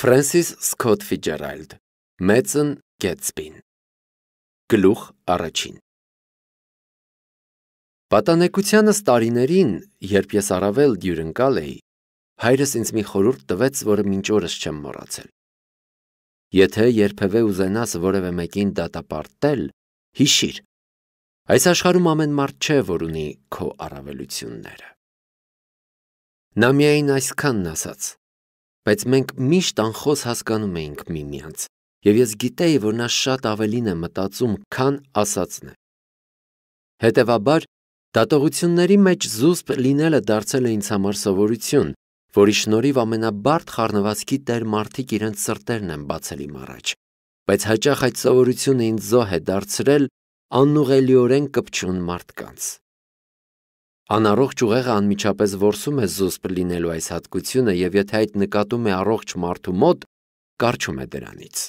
Ֆրանսիս Սկոթ Ֆիջերալդ Մեծն Գետսպին Գլուխ առաջին Պատանեկությանս տարիներին, երբ ես առավել դյուրընկալ էի, հայրս ինձ մի խորուրդ տվեց, որը մինչ օրս չեմ մոռացել։ Եթե երբևէ ուզենաս որևէ մեկին դատապարտել, հիշիր, այս աշխարհում ամեն մարդ չէ, որ ունի քո առավելությունները։ Նա միայն այսքանն ասաց բայց մենք միշտ անխոս հասկանում էինք միմյանց, եւ ես գիտեի, որ նա շատ ավելին է մտածում, քան ասածն է։ Հետևաբար դատողությունների մեջ զուսպ լինելը դարձել է ինձ համար սովորություն, որի շնորհիվ ամենաբարդ խառնվածքի տեր մարդիկ իրենց սրտերն են բացել իմ առաջ։ Բայց հաճախ այդ սովորությունը ինձ զոհ է դարձրել աննուղելիորեն կպչուն մարդկանց։ Անառողջ ուղեղը անմիջապես ворսում է զուսպ լինելու այս հատկությունը եւ եթե այդ նկատում է առողջ մարդու մոտ, կարճում է դրանից։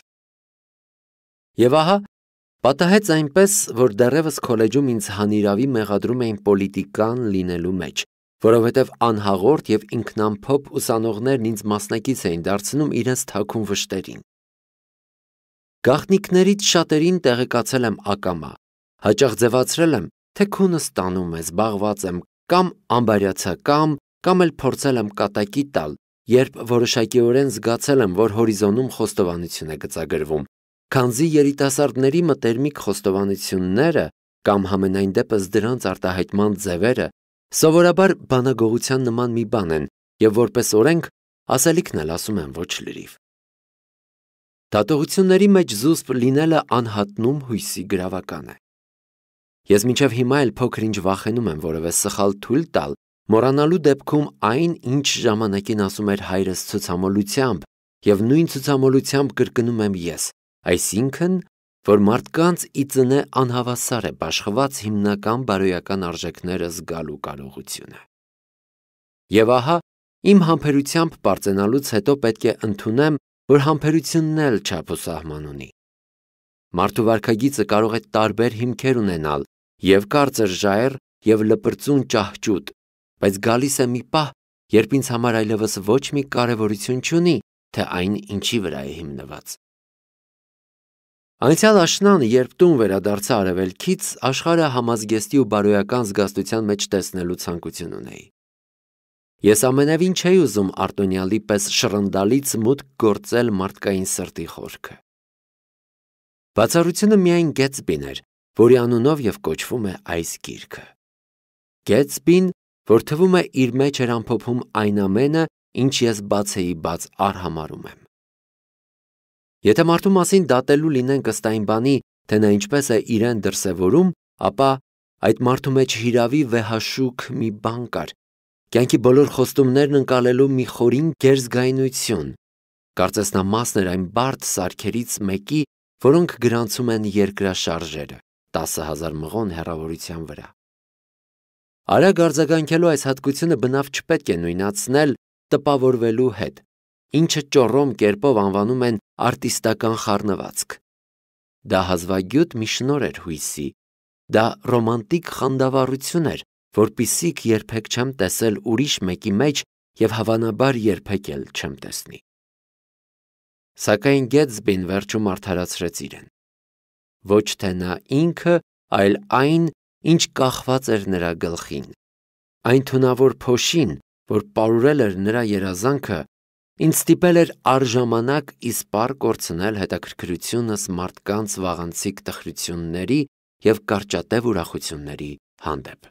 Եվ ահա պատահեց այնպես, որ դեռևս քոլեջում ինձ հանիրավի մեղադրում էին պոլիտիկան լինելու մեջ, որովհետև անհաղորդ եւ ինքնամփոփ ուսանողներն ինձ մասնակից էին դարձնում իրենց թակուն վշտերին։ Գախնիկներից շատերին տեղեկացել եմ ակամա։ Հաճախ ձևացրել եմ, թե քունս տանում է, զբաղված եմ կամ ամբարյացակամ, կամ էլ փորձել եմ կատակի տալ, երբ որոշակիորեն զգացել եմ, որ հորիզոնում խոստովանություն է գծագրվում։ Քանզի երիտասարդների մտերմիկ խոստովանությունները կամ համենայն դեպս դրանց արտահայտման ձևերը սովորաբար բանագողության նման մի բան են եւ որպես օրենք ասելիքն էլ ասում են ոչ լրիվ։ Դատողությունների մեջ զուսպ լինելը անհատնում հույսի գրավական է։ Ես մինչև հիմա էլ փոքր ինչ վախենում եմ որևէ սխալ թույլ տալ, մորանալու դեպքում այն, ինչ ժամանակին ասում էր հայրս ցուցամոլությամբ, եւ նույն ցուցամոլությամբ կրկնում եմ ես, այսինքն, որ մարդկանց ի ծնե անհավասար է ապաշխված հիմնական բարոյական արժեքները զգալու կարողությունը։ Եվ ահա, իմ համբերությամբ པարծենալուց հետո պետք է ընդունեմ, որ համբերությունն էլ չափ ու սահման ունի։ Մարդու վարքագիծը կարող է տարբեր հիմքեր ունենալ, եւ կարծր ժայռ եւ լպրծուն ճահճուտ, բայց գալիս է մի պահ, երբ ինձ համար այլևս ոչ մի կարևորություն չունի, թե այն ինչի վրա է հիմնված։ Անցյալ աշնանը, երբ տուն վերադարձա արևելքից, աշխարհը համազգեստի ու բարոյական զգաստության մեջ տեսնելու ցանկություն ունեի։ Ես ամենևին չէի ուզում արտոնյալի պես շրընդալից մուտք գործել մարդկային սրտի խորքը։ Բացառությունը միայն Գեցբին էր, որի անունով եւ կոչվում է այս գիրքը։ Գեցբին, որ թվում է իր մեջ էր ամփոփում այն ամենը, ինչ ես բաց էի բաց արհամարում եմ։ Եթե մարդու մասին դատելու լինեն կստային բանի, թե նա ինչպես է իրեն դրսևորում, ապա այդ մարդու մեջ հիրավի վեհաշուք մի բան կար։ Կյանքի բոլոր խոստումներն ընկալելու մի խորին գերզգայնություն։ Կարծես նա մասն էր այն բարդ սարքերից մեկի, որոնք գրանցում են երկրաշարժերը 10000 մղոն հեռավորության վրա։ Արագ արձագանքելու այս հատկությունը բնավ չպետք է նույնացնել տպավորվելու հետ, ինչը ճորոմ կերպով անվանում են արտիստական խառնվածք։ Դա հազվագյուտ մի շնոր էր հույսի, դա ռոմանտիկ խանդավառություն էր, որpիսիք երբեք չեմ տեսել ուրիշ մեկի մեջ եւ հավանաբար երբեք էլ չեմ տեսնի սակայն Գետսբին վերջում արդարացրեց իրեն։ Ոչ թե նա ինքը, այլ այն, ինչ կախված էր նրա գլխին։ Այն թունավոր փոշին, որ պարուրել էր նրա երազանքը, ինձ ստիպել էր արժամանակ իսպար կորցնել հետաքրքրությունս մարդկանց վաղանցիկ տխրությունների եւ կարճատև ուրախությունների հանդեպ։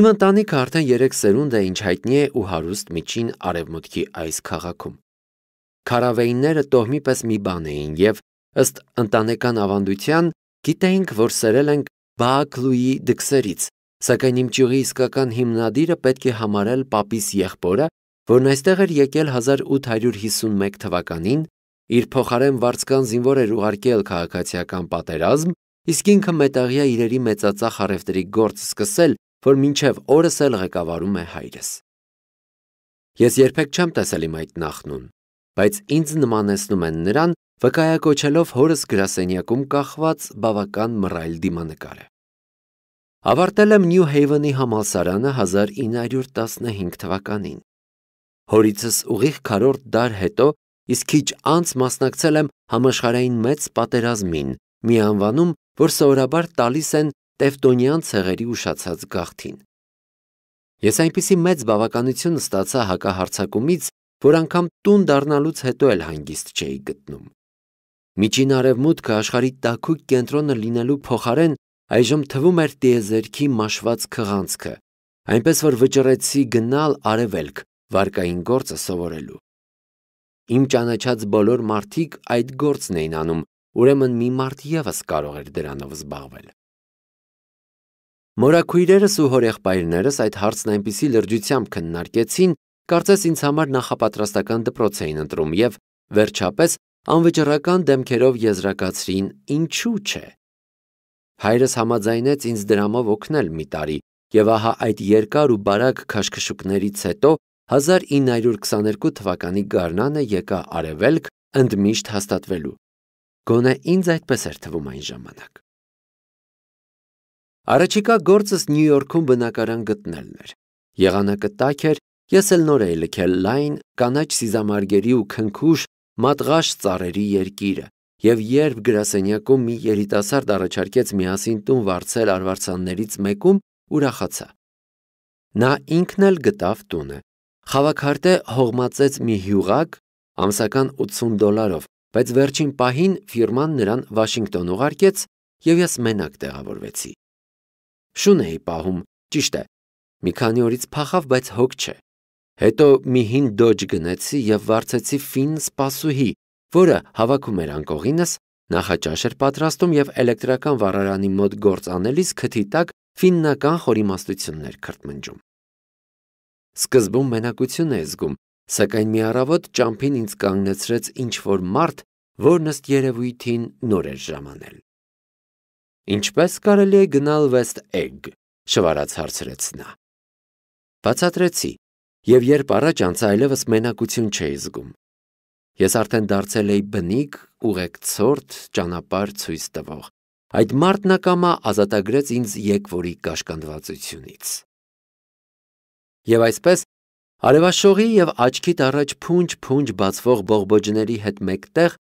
Իմ ընտանիքը արդեն 3 սերունդ է ինչ հայտնի է ու հարուստ միջին արևմուտքի այս քաղաքում։ Քարավեյները տոհմի պես մի բան էին եւ ըստ ընտանեկան ավանդության գիտեինք, որ սերել ենք Բաակլուի դքսերից, սակայն իմ ճյուղի իսկական հիմնադիրը պետք է համարել Պապիս եղբորը, որն այստեղ էր եկել 1851 թվականին, իր փոխարեն վարձկան զինվոր էր ուղարկել քաղաքացիական պատերազմ, իսկ ինքը մետաղյա իրերի մեծածախ արևտրի գործ սկսել, որ մինչև օրս էլ ղեկավարում է հայրս։ Ես երբեք չեմ տեսել իմ այդ նախնուն, բայց ինձ նմանեցնում են նրան, վկայակոչելով հորս գրասենյակում կախված բավական մռայլ դիմանկարը։ Ավարտել եմ Նյու Հեյվենի համալսարանը 1915 թվականին։ Հորիցս ուղիղ քարորդ դար հետո իսկ քիչ անց մասնակցել եմ համաշխարհային մեծ պատերազմին, մի անվանում, որ սովորաբար տալիս են Տևտոնյան ցեղերի ուշացած գաղթին։ Ես այնպիսի մեծ բավականություն ստացա հակահարցակումից, որ անգամ տուն դառնալուց հետո էլ հանգիստ չէի գտնում։ Միջին արևմուտքը աշխարհի տաքուկ կենտրոնը լինելու փոխարեն այժմ թվում էր տիեզերքի մաշված քղանցքը, այնպես որ վճռեցի գնալ արևելք վարկային գործը սովորելու։ Իմ ճանաչած բոլոր մարդիկ այդ գործն էին անում, ուրեմն մի մարդ եւս կարող էր դրանով զբաղվել։ Մորակույրերս ու հորեղբայրներս այդ հարցն այնպիսի լրջությամբ քննարկեցին, Կարծես ինձ համար նախապատրաստական դպրոց էին ընտրում եւ վերջապես անվճռական դեմքերով եզրակացրին ինչու՞ չէ։ Հայրս համաձայնեց ինձ դրամով օգնել մի տարի եւ ահա այդ երկար ու բարակ քաշքշուկներից հետո 1922 թվականի գարնանը եկա արևելք ընդմիշտ հաստատվելու։ Գոնե ինձ այդպես էր թվում այն ժամանակ։ Առաջիկա գործս Նյու Յորքում բնակարան գտնելն էր։ Եղանակը տաք էր Ես էլ նոր էի լքել լայն կանաչ սիզամարգերի ու քնքուշ մատղաշ ծառերի երկիրը, եւ երբ գրասենյակում մի երիտասարդ առաջարկեց միասին տուն վարձել արվարձաններից մեկում, ուրախացա։ Նա ինքն էլ գտավ տունը։ Խավակարտե հողմացեց մի հյուղակ ամսական 80 դոլարով, բայց վերջին պահին ֆիրման նրան Վաշինգտոն ուղարկեց եւ ես մենակ տեղավորվեցի։ Շուն էի պահում, ճիշտ է։ Մի քանի օրից փախավ, բայց հոգ չէ։ Հետո մի հին դոջ գնեցի եւ վարձեցի ֆին սպասուհի, որը հավաքում էր անկողինս, նախաճաշ էր պատրաստում եւ էլեկտրական վառարանի մոտ գործ անելիս քթի տակ ֆիննական խորիմաստություններ քրտմնջում։ Սկզբում մենակություն է զգում, սակայն մի առավոտ ճամփին ինձ կանգնեցրեց ինչ-որ մարդ, որն ըստ երևույթին նոր էր ժամանել։ Ինչպես կարելի է գնալ West Egg, շվարած հարցրեց նա։ Բացատրեցի, եւ երբ առաջ անցա, այլևս մենակություն չէի զգում։ Ես արդեն դարձել էի բնիկ, ուղեկցորդ, ճանապարհ ցույց տվող։ Այդ մարդնակամը ազատագրեց ինձ եկվորի կաշկանդվածությունից։ Եվ այսպես արևաշողի եւ աչքիդ առաջ փունջ-փունջ բացվող բողբոջների հետ մեկտեղ,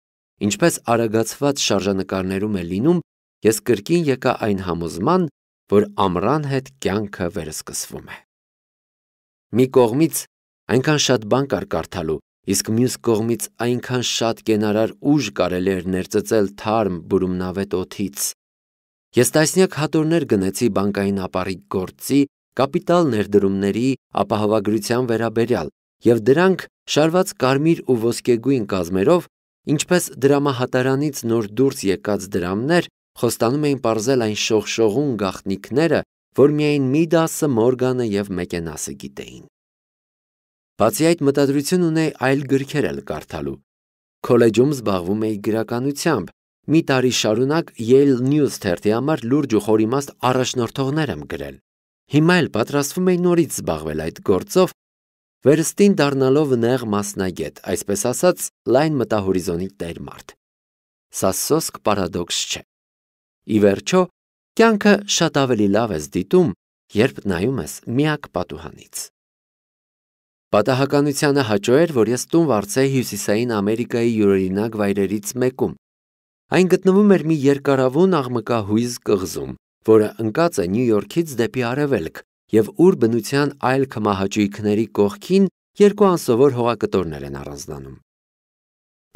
ինչպես արագացված շարժանկարներում է լինում, ես կրկին եկա այն համոզման, որ ամրան հետ կյանքը վերսկսվում է։ Մի կողմից այնքան շատ բան կար կարդալու, իսկ մյուս կողմից այնքան շատ կենարար ուժ կարելի էր ներծծել թարմ բուրումնավետ օթից։ Ես տասնյակ հատորներ գնեցի բանկային ապարի գործի, կապիտալ ներդրումների ապահովագրության վերաբերյալ, եւ դրանք շարված կարմիր ու ոսկեգույն կազմերով, ինչպես դրամահատարանից նոր դուրս եկած դրամներ, խոստանում էին parzել այն շողշողուն գախնիկները, որ միայն մի դասը Մորգանը եւ Մեկենասը գիտեին։ Բացի այդ մտադրություն ունեի այլ գրքեր էլ կարդալու։ Քոլեջում զբաղվում էի գրականությամբ։ Մի տարի շարունակ Yale News թերթի համար լուրջ ու խորիմաստ առաջնորդողներ եմ գրել։ Հիմա էլ պատրաստվում էի նորից զբաղվել այդ գործով, վերստին դառնալով նեղ մասնագետ, այսպես ասած, լայն մտահորիզոնի տերմարտ։ Սա սոսկ պարադոքս չէ։ Ի վերջո, Կյանքը շատ ավելի լավ ես դիտում, երբ նայում ես միակ պատուհանից։ Պատահականությանը հաճո էր, որ ես տուն վարձեի Հյուսիսային Ամերիկայի յուրօրինակ վայրերից մեկում։ Այն գտնվում էր մի երկարավուն աղմկահույզ կղզում, որը ընկած է Նյու Յորքից դեպի արևելք եւ ուր բնության այլ կմահաճույքների կողքին երկու անսովոր հողակտորներ են առանձնանում։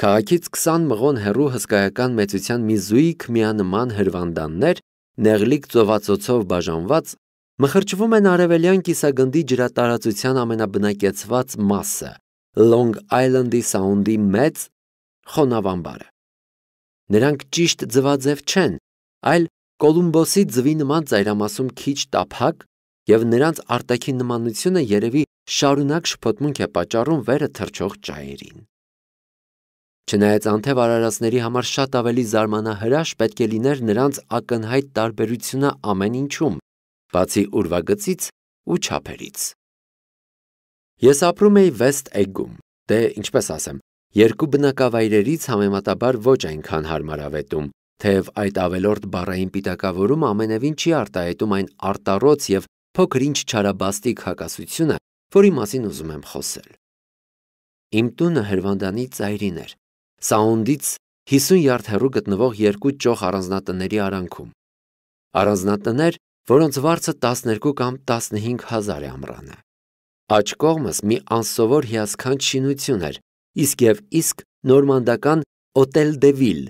Քաղաքից 20 մղոն հեռու հսկայական մեծության մի զույգ միանման հրվանդաններ նեղլիկ ծովածոցով բաժանված, մխրճվում են արևելյան կիսագնդի ջրատարածության ամենաբնակեցված մասը, Long Island-ի Sound-ի մեծ խոնավանբարը։ Նրանք ճիշտ ձվաձև չեն, այլ Կոլումբոսի ձվի նման ծայրամասում քիչ տափակ եւ նրանց արտաքին նմանությունը երևի շարունակ շփոթմունք է պատճառում վերը թրջող ճայերին։ Չնայած անթև արարածների համար շատ ավելի զարմանահրաշ պետք է լիներ նրանց ակնհայտ տարբերությունը ամեն ինչում, բացի ուրվագծից ու չափերից։ Ես ապրում էի Վեստ Էգում, դե ինչպես ասեմ, երկու բնակավայրերից համեմատաբար ոչ այնքան հարմարավետում, թեև այդ ավելորդ բարային պիտակավորում ամենևին չի արտահայտում այն արտառոց եւ փոքր ինչ չարաբաստիկ հակասությունը, որի մասին ուզում եմ խոսել։ Իմ տունը հրվանդանի ծայրին էր, Սաունդից 50 յարդ հեռու գտնվող երկու ճոխ առանձնատների արանքում։ Առանձնատներ, որոնց վարձը 12 կամ 15 հազար է ամրանը։ Աջ կողմս մի անսովոր հիասքանչ շինություն էր, իսկ եւ իսկ նորմանդական Օտել Դևիլ,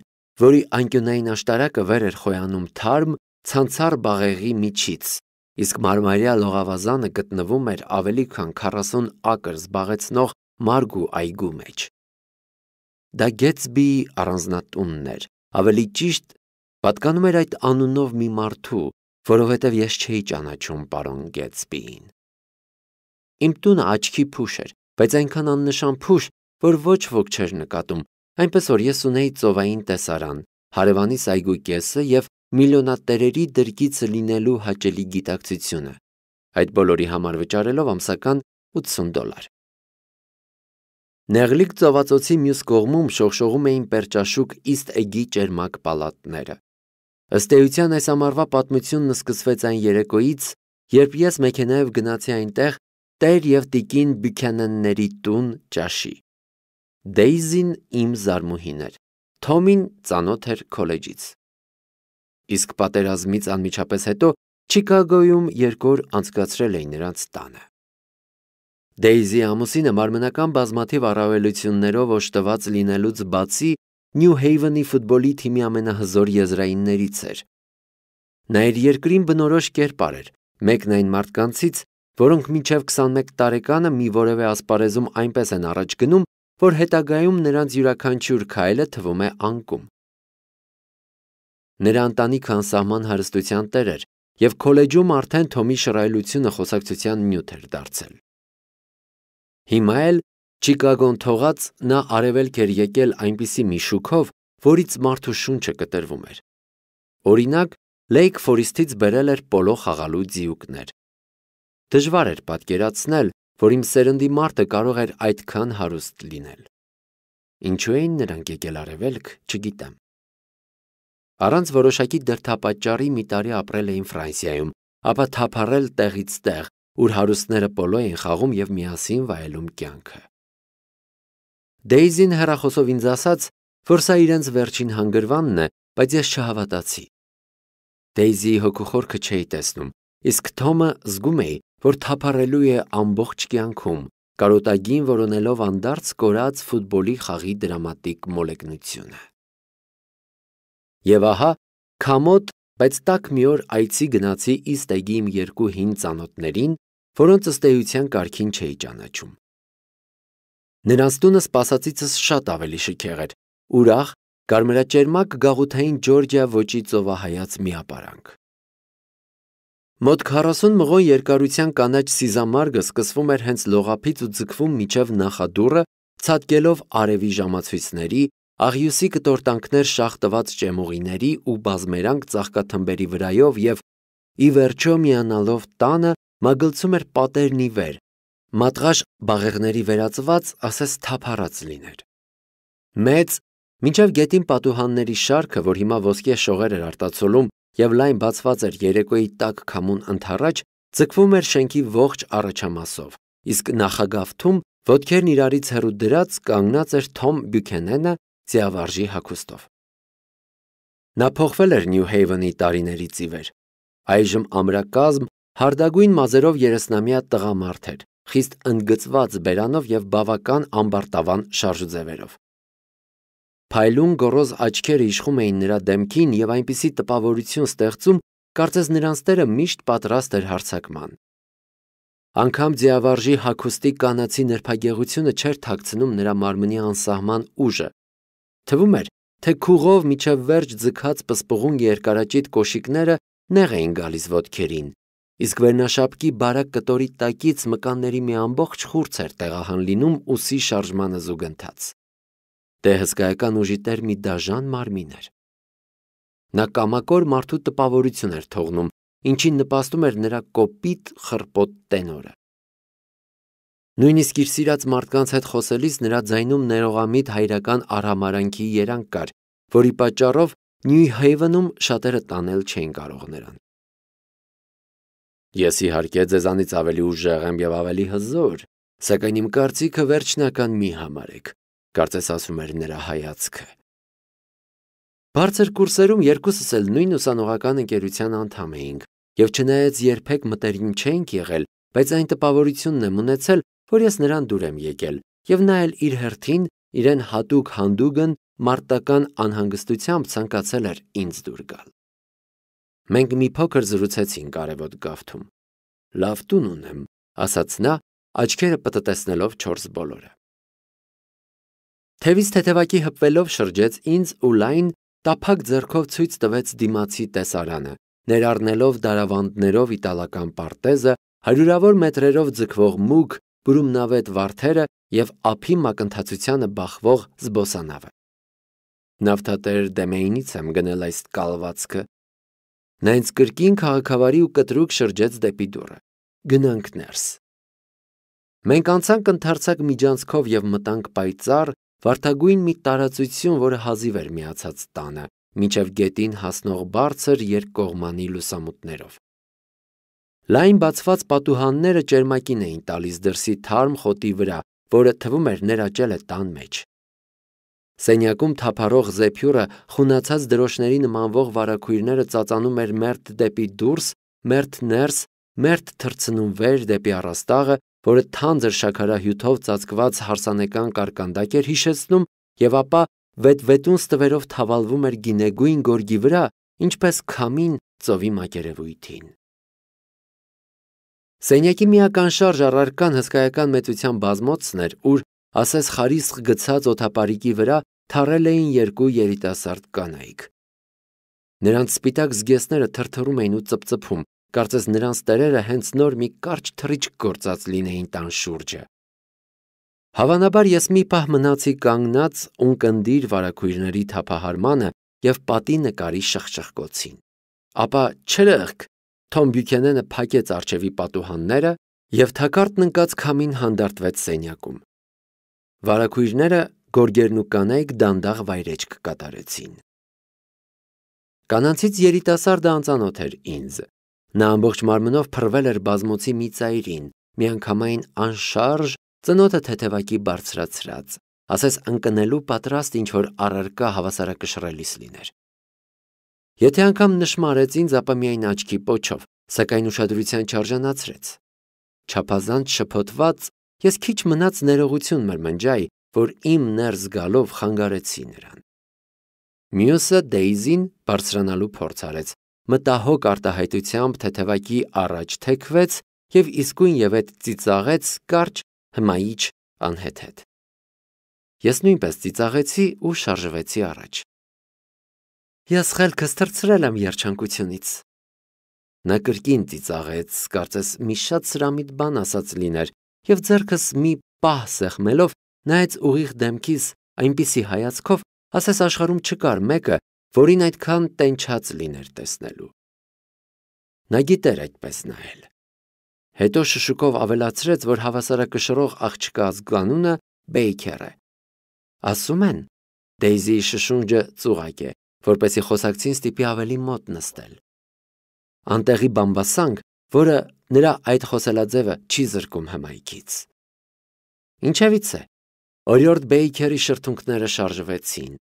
որի անկյունային աշտարակը վեր էր խոյանում թարմ ցանցար բաղեղի միջից, իսկ մարմարյա լողավազանը գտնվում էր ավելի քան 40 ակր զբաղեցնող մարգու այգու մեջ։ Դա Գեցբիի առանձնատունն էր։ Ավելի ճիշտ, պատկանում էր այդ անունով մի մարդու, որովհետև ես չէի ճանաչում պարոն Գեցբիին։ Իմ տունը աչքի փուշ էր, բայց այնքան աննշան փուշ, որ ոչ ոք չէր նկատում, այնպես որ ես ունեի ծովային տեսարան, հարևանի սայգու կեսը եւ միլիոնատերերի դրգիցը լինելու հաճելի գիտակցությունը։ Այդ բոլորի համար վճարելով ամսական 80 դոլար։ Նեղլիկ ծովածոցի մյուս կողմում շողշողում էին պերճաշուկ իստ էգի ճերմակ պալատները։ Ըստ էության այս ամառվա պատմությունն սկսվեց այն երեկոյից, երբ ես մեքենայով գնացի այնտեղ Տեր եւ Տիկին Բյուքենենների տուն ճաշի։ Դեյզին իմ զարմուհին էր։ Թոմին ծանոթ էր քոլեջից։ Իսկ պատերազմից անմիջապես հետո Չիկագոյում երկու օր անցկացրել էին նրանց տանը։ Դեյզի ամուսինը մարմնական բազմաթիվ առավելություններով օժտված լինելուց բացի Նյու Հեյվենի ֆուտբոլի թիմի ամենահզոր եզրայիններից էր։ Նա իր երկրին բնորոշ կերպար էր, մեկն այն մարդկանցից, որոնք մինչև 21 տարեկանը մի որևէ ասպարեզում այնպես են առաջ գնում, որ հետագայում նրանց յուրաքանչյուր քայլը թվում է անկում։ Նրա ընտանիքը անսահման հարստության տեր էր, եւ քոլեջում արդեն Թոմի շռայլությունը խոսակցության նյութ էր դարձել։ Հիմա էլ Չիկագոն թողած նա արևելք էր եկել այնպիսի մի շուքով, որից մարդու շունչը կտրվում էր։ Օրինակ, Լեյք Ֆորիստից բերել էր պոլո խաղալու ձիուկներ։ Դժվար էր պատկերացնել, որ իմ սերնդի մարդը կարող էր այդքան հարուստ լինել։ Ինչու էին նրանք եկել արևելք, չգիտեմ։ Առանց որոշակի դրդապատճառի մի տարի ապրել էին Ֆրանսիայում, ապա թափառել տեղից տեղ, ուր հարուստները պոլո էին խաղում եւ միասին վայելում կյանքը։ Դեյզին հերախոսով ինձ ասաց, որ սա իրենց վերջին հանգրվանն է, բայց ես չհավատացի։ Դեյզի հոգուխորքը չէի տեսնում, իսկ Թոմը զգում էի, որ թափառելու է ամբողջ կյանքում, կարոտագին որոնելով անդարձ կորած ֆուտբոլի խաղի դրամատիկ մոլեգնությունը։ Եվ ահա, քամոտ, բայց տակ մի օր այցի գնացի իստեգի իմ երկու հին ծանոթներին որոնց ըստ էության կարքին չէի ճանաչում։ Նրանց տունը սпасածիցս շատ ավելի շքեղ էր։ Ուրախ, կարմրաճերմակ գաղութային Ջորջիա ոճի ծովահայաց միապարանք։ Մոտ 40 մղոն երկարության կանաչ սիզամարգը սկսվում էր հենց լողափից ու ձգվում միջև նախադուրը, ցածկելով արևի ժամացույցների, աղյուսի կտորտանքներ շախ տված ճեմուղիների ու բազմերանգ ծաղկաթմբերի վրայով եւ ի վերջո միանալով տանը մագլցում էր պատերն ի վեր, մատղաշ բաղեղների վերածված ասես թափառած լիներ։ Մեծ, մինչև գետին պատուհանների շարքը, որ հիմա ոսկե շողեր էր արտացոլում եւ լայն բացված էր երեկոյի տակ քամուն ընթառաջ, ձգվում էր շենքի ողջ առաջամասով, իսկ նախագավթում ոտքերն իրարից հեռու դրած կանգնած էր Թոմ Բյուքենենը ձիավարժի հագուստով։ Նա փոխվել էր Նյու Հեյվենի տարիներից ի վեր։ Այժմ ամրակազմ Հարդագույն մազերով երեսնամյա տղամարդ էր, խիստ ընդգծված բերանով եւ բավական ամբարտավան շարժուձևերով։ Փայլուն գորոզ աչքերը իշխում էին նրա դեմքին եւ այնպիսի տպավորություն ստեղծում, կարծես նրանց տերը միշտ պատրաստ էր հարցակման։ Անկամ ձիավարժի հակոստի կանացի ներփագեղությունը չէր թաքցնում նրա մարմնի անսահման ուժը։ Թվում էր, թե քուղով միջև վերջ ձգած պսպղուն երկարաճիտ կոշիկները նեղ էին գալիս ոտքերին, Իսկ վերնաշապկի բարակ կտորի տակից մկանների մի ամբողջ խուրց էր տեղահան լինում ուսի շարժմանը զուգընթաց։ Դե հսկայական ուժի տեր մի դաժան մարմին էր։ Նա կամակոր մարդու տպավորություն էր թողնում, ինչին նպաստում էր նրա կոպիտ խրպոտ տենորը։ Նույնիսկ իր սիրած մարդկանց հետ խոսելիս նրա ձայնում ներողամիտ հայրական արհամարանքի երանգ կար, որի պատճառով Նյու Հեյվենում շատերը տանել չէին կարող նրան։ Ես իհարկե ձեզանից ավելի ուժեղ եմ եւ ավելի հզոր, սակայն իմ կարծիքը վերջնական մի համարեք, կարծես ասում էր նրա հայացքը։ Բարձր կուրսերում երկուսս էլ նույն ուսանողական ընկերության անդամ էինք, եւ չնայած երբեք մտերիմ չէինք եղել, բայց այն տպավորությունն եմ ունեցել, որ ես նրան դուր եմ եկել, եւ նա էլ իր հերթին իրեն հատուկ հանդուգն մարտական անհանգստությամբ ցանկացել էր ինձ դուր գալ։ Մենք մի փոքր զրուցեցին կարևոտ գավթում։ Լավ տուն ունեմ, ասաց նա, աչքերը պտտեսնելով չորս բոլորը։ Թևից թեթևակի հպվելով շրջեց ինձ ու լայն տափակ ձեռքով ցույց տվեց դիմացի տեսարանը, ներառնելով դարավանդներով իտալական պարտեզը, հարյուրավոր մետրերով ձգվող մուգ, բրումնավետ վարդերը եւ ափի մակընթացությանը բախվող զբոսանավը։ Նավթատեր Դեմեյնից եմ գնել այս կալվածքը, Նա ինձ կրկին քաղաքավարի ու կտրուկ շրջեց դեպի դուռը։ Գնանք ներս։ Մենք անցանք ընդարձակ միջանցքով եւ մտանք պայծառ, վարդագույն մի տարածություն, որը հազիվ էր միացած տանը, միջև գետին հասնող բարձր երկկողմանի լուսամուտներով։ Լայն բացված պատուհանները ճերմակին էին տալիս դրսի թարմ խոտի վրա, որը թվում էր ներաճել է տան մեջ։ Սենյակում թափարող զեփյուրը խունացած դրոշների նմանվող վարակույրները ծածանում էր մերթ դեպի դուրս, մերթ ներս, մերթ թրցնում վեր դեպի առաստաղը, որը թանձր շաքարահյութով ծածկված հարսանեկան կարկանդակ էր հիշեցնում եւ ապա վետվետուն ստվերով թավալվում էր գինեգույն գորգի վրա, ինչպես քամին ծովի մակերևույթին։ Սենյակի միական շարժ առարկան հսկայական մեծության բազմոցն էր, ուր ասես խարիսխ գցած օթապարիկի վրա թարել էին երկու երիտասարդ կանայք։ Նրանց սպիտակ զգեսները թրթռում էին ու ծպծփում, կարծես նրանց տերերը հենց նոր մի կարճ թրիճ գործած լինեին տան շուրջը։ Հավանաբար ես մի պահ մնացի կանգնած ունկնդիր վարակույրների թափահարմանը եւ պատի նկարի շխշխկոցին։ Ապա չրըղք Թոմ Բյուքենենը փակեց արջևի պատուհանները եւ թակարդն ընկած քամին հանդարտվեց սենյակում։ Վարակույրները գորգերն ու կանայք դանդաղ վայրեջք կատարեցին։ Կանանցից երիտասարդը անծանոթ էր ինձ։ Նա ամբողջ մարմնով փռվել էր բազմոցի մի ծայրին, միանգամայն անշարժ, ծնոտը թեթևակի բարձրացրած, ասես ընկնելու պատրաստ ինչ որ առարկա հավասարակշռելիս լիներ։ Եթե անգամ նշмарեց ինձ, ապա միայն աչքի պոչով, սակայն ուշադրության չարժանացրեց։ Չափազանց շփոթված Ես քիչ մնաց ներողություն մրմնջայի, որ իմ ներս գալով խանգարեցի նրան։ Մյուսը Դեյզին բարձրանալու փորձ արեց։ Մտահոգ արտահայտությամբ թեթևակի առաջ թեքվեց եւ իսկույն եւ այդ ծիծաղեց կարճ հմայիչ անհեթեթ։ Ես նույնպես ծիծաղեցի ու շարժվեցի առաջ։ Ես խելքս թրծրել եմ երջանկությունից։ Նա կրկին ծիծաղեց, կարծես մի շատ սրամիտ բան ասած լիներ, եւ зерքս մի պահ սեղմելով նայեց ուղիղ դեմքիս այնպիսի հայացքով, ասես աշխարում չկար մեկը, որին այդքան տենչած լիներ տեսնելու։ Նա գիտեր այդպես նայել։ Հետո շշուկով ավելացրեց, որ հավասարակշռող աղջկա ազգանունը Բեյքեր է։ Ասում են, Դեյզի շշունջը ծուղակ է, որպեսի խոսակցին ստիպի ավելի մոտ նստել։ Անտեղի բամբասանք որը նրա այդ խոսելաձևը չի զրկում հմայքից։ Ինչևից է, օրիորդ բեյքերի շրթունքները շարժվեցին։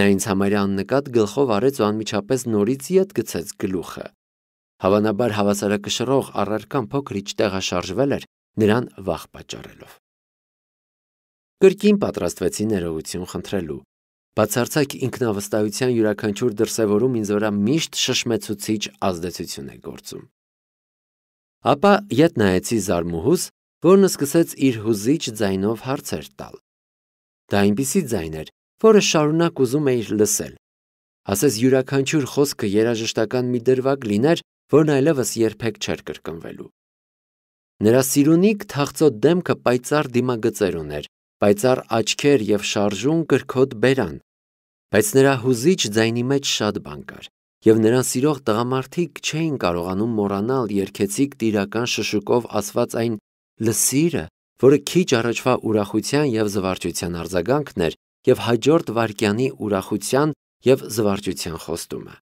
Նա ինձ համարյա աննկատ գլխով արեց ու անմիջապես նորից ետ գցեց գլուխը։ Հավանաբար հավասարակշռող առարկան փոքրիչ տեղը շարժվել էր նրան վախ պատճառելով։ Գրքին պատրաստվեցի ներողություն խնդրելու։ Բացարձակ ինքնավստահության յուրաքանչյուր դրսևորում ինձ վրա միշտ շշմեցուցիչ ազդեցություն է գործում։ Ապա ետ նայեցի Զարմուհուս, որն սկսեց իր հուզիչ ձայնով հարցեր տալ։ Դա այնպիսի ձայն էր, որը շարունակ ուզում էիր լսել։ Ասես յուրաքանչյուր խոսքը երաժշտական մի դրվագ լիներ, որն այլևս երբեք չէր կրկնվելու։ Նրա սիրունիկ թաղծոտ դեմքը պայծառ դիմագծեր ուներ, պայծառ աչքեր եւ շարժուն կրքոտ բերան, բայց նրա հուզիչ ձայնի մեջ շատ բան կար եւ նրան սիրող տղամարդիկ չէին կարողանում մոռանալ երկեցիկ տիրական շշուկով ասված այն լսիրը, որը քիչ առաջվա ուրախության եւ զվարճության արձագանքն էր եւ հաջորդ վարքյանի ուրախության եւ զվարճության խոստումը։